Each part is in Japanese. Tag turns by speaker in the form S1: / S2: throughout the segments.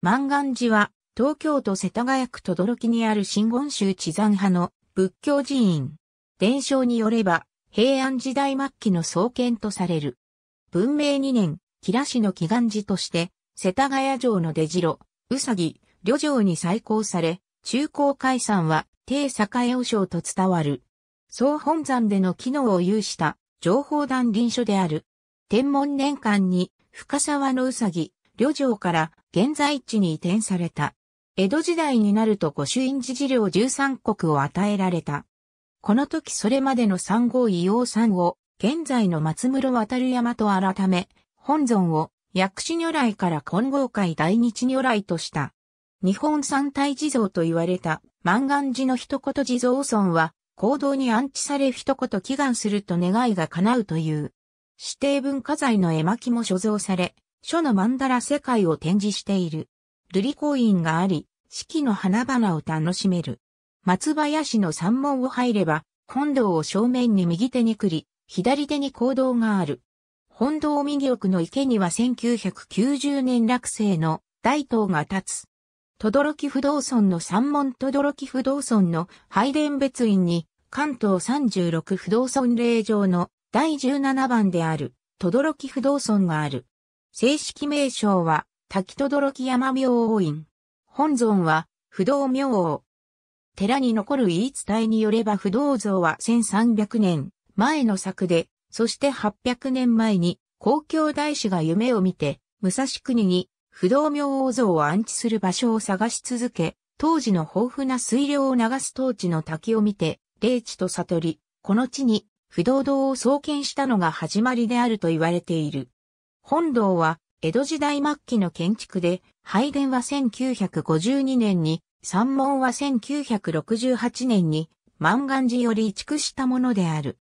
S1: 万願寺は、東京都世田谷区とどろきにある真言宗地山派の仏教寺院。伝承によれば、平安時代末期の創建とされる。文明2年、吉良の祈願寺として、世田谷城の出城、うさぎ、旅城に再興され、中高解散は、帝栄和尚と伝わる。総本山での機能を有した、情報団臨書である。天文年間に、深沢のうさぎ、旅城から現在地に移転された。江戸時代になると御朱印寺事領13国を与えられた。この時それまでの三号伊王三を、現在の松室渡山と改め、本尊を薬師如来から金剛界大日如来とした。日本三大地蔵と言われた万願寺の一言地蔵尊は、行動に安置され一言祈願すると願いが叶うという。指定文化財の絵巻も所蔵され、書のンダラ世界を展示している。瑠璃公園があり、四季の花々を楽しめる。松林の山門を入れば、本堂を正面に右手にり、左手に行堂がある。本堂右奥の池には1990年落成の大塔が立つ。とどろき不動尊の山門とどろき不動尊の拝殿別院に、関東36不動尊霊場の第17番である、とどろき不動尊がある。正式名称は、滝轟山明院。本尊は、不動明王。寺に残る言い伝えによれば不動像は1300年前の作で、そして800年前に公共大使が夢を見て、武蔵国に不動明王像を安置する場所を探し続け、当時の豊富な水量を流す当地の滝を見て、霊地と悟り、この地に不動堂を創建したのが始まりであると言われている。本堂は江戸時代末期の建築で、拝殿は1952年に、山門は1968年に、万願寺より移築したものである。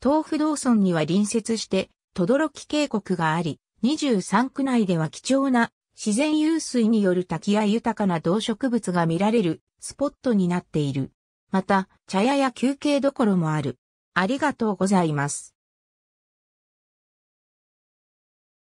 S1: 東府道村には隣接して、轟渓谷があり、23区内では貴重な自然湧水による滝や豊かな動植物が見られるスポットになっている。また、茶屋や休憩どころもある。ありがとうございます。